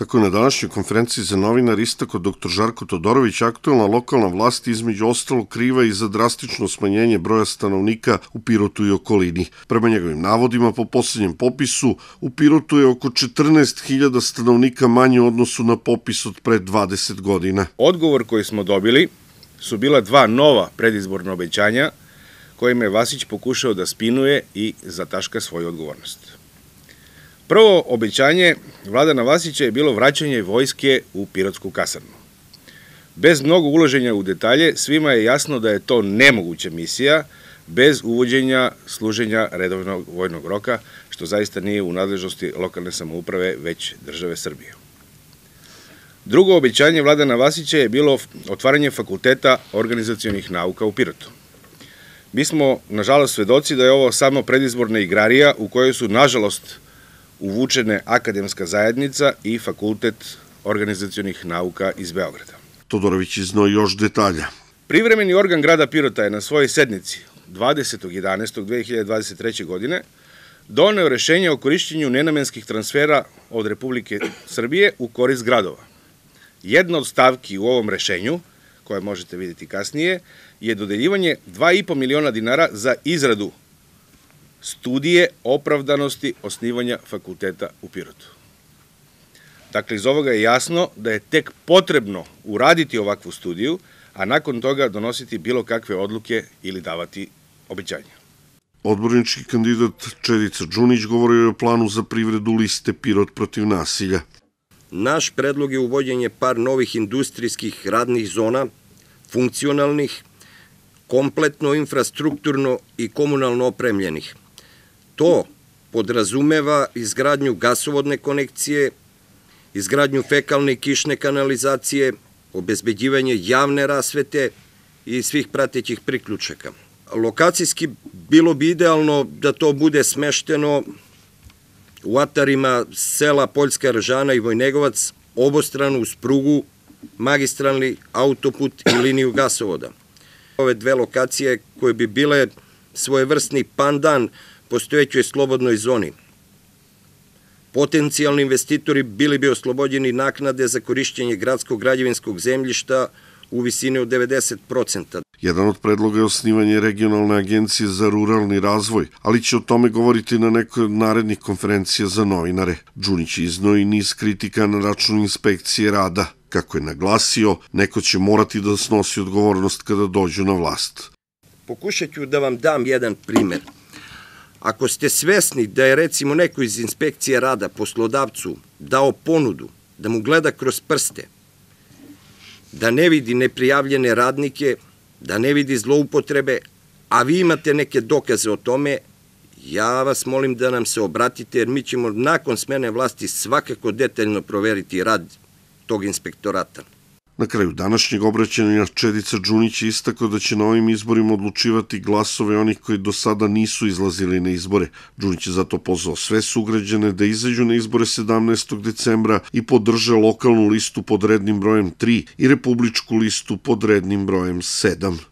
Kako je na današnjoj konferenciji za novinar istako dr. Žarko Todorović, aktuelna lokalna vlast između ostalo kriva i za drastično smanjenje broja stanovnika u Pirotu i okolini. Prema njegovim navodima, po poslednjem popisu, u Pirotu je oko 14.000 stanovnika manje u odnosu na popis od pre 20 godina. Odgovor koji smo dobili su bila dva nova predizborna obećanja kojim je Vasić pokušao da spinuje i zataška svoju odgovornost. Prvo obećanje Vladana Vasića je bilo vraćanje vojske u Pirotsku kasarnu. Bez mnogo uloženja u detalje, svima je jasno da je to nemoguća misija bez uvođenja služenja redovnog vojnog roka, što zaista nije u nadležnosti lokalne samouprave, već države Srbije. Drugo obećanje Vladana Vasića je bilo otvaranje fakulteta organizacijonih nauka u Pirotu. Mi smo, nažalost, svedoci da je ovo samo predizborna igrarija u kojoj su, nažalost, uvučene akademska zajednica i Fakultet organizacijonih nauka iz Beograda. Todorović iznao još detalja. Privremeni organ grada Pirota je na svojoj sednici 20.11.2023. godine doneo rešenje o korišćenju nenamenskih transfera od Republike Srbije u korist gradova. Jedna od stavki u ovom rešenju, koje možete videti kasnije, je dodeljivanje 2,5 miliona dinara za izradu studije opravdanosti osnivanja fakulteta u Pirotu. Dakle, iz ovoga je jasno da je tek potrebno uraditi ovakvu studiju, a nakon toga donositi bilo kakve odluke ili davati obećanja. Odbornički kandidat Čedica Đunić govorio je o planu za privredu liste Pirot protiv nasilja. Naš predlog je uvođenje par novih industrijskih radnih zona, funkcionalnih, kompletno infrastrukturno i komunalno opremljenih. To podrazumeva izgradnju gasovodne konekcije, izgradnju fekalne i kišne kanalizacije, obezbeđivanje javne rasvete i svih pratećih priključaka. Lokacijski bilo bi idealno da to bude smešteno u atarima sela Poljska Ržana i Vojnegovac, obostranu uz prugu, magistralni autoput i liniju gasovoda. Ove dve lokacije koje bi bile svojevrsni pandan postojećoj slobodnoj zoni. Potencijalni investitori bili bi oslobođeni naknade za korišćenje gradskog građevinskog zemljišta u visini od 90%. Jedan od predloga je osnivanje regionalne agencije za ruralni razvoj, ali će o tome govoriti na nekoj od narednih konferencija za novinare. Đunić i niz kritika na račun inspekcije rada. Kako je naglasio, neko će morati da snosi odgovornost kada dođu na vlast. Pokušat ću da vam dam jedan primer. Ako ste svesni da je recimo neko iz inspekcije rada poslodavcu dao ponudu da mu gleda kroz prste, da ne vidi neprijavljene radnike, da ne vidi zloupotrebe, a vi imate neke dokaze o tome, ja vas molim da nam se obratite, jer mi ćemo nakon smene vlasti svakako detaljno proveriti rad tog inspektorata. Na kraju današnjeg obraćanja Čedica Đunić je istako da će na ovim izborima odlučivati glasove onih koji do sada nisu izlazili na izbore. Đunić je zato pozvao sve sugrađane da izađu na izbore 17. decembra i podrže lokalnu listu pod rednim brojem 3 i republičku listu pod rednim brojem 7.